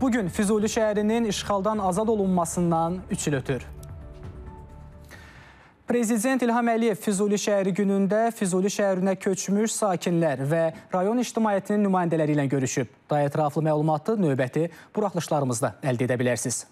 Bugün Füzuli şəhərinin işğaldan azad olunmasından 3 il ötür. Prezident İlham Əliyev Füzuli şəhəri günündə Füzuli şəhərinə köçmüş sakinlər və rayon ictimaiyyətinin nümayəndələri ilə görüşüb. Daha ətraflı məlumatı növbəti buraxılışlarımızda əldə edə bilərsiniz.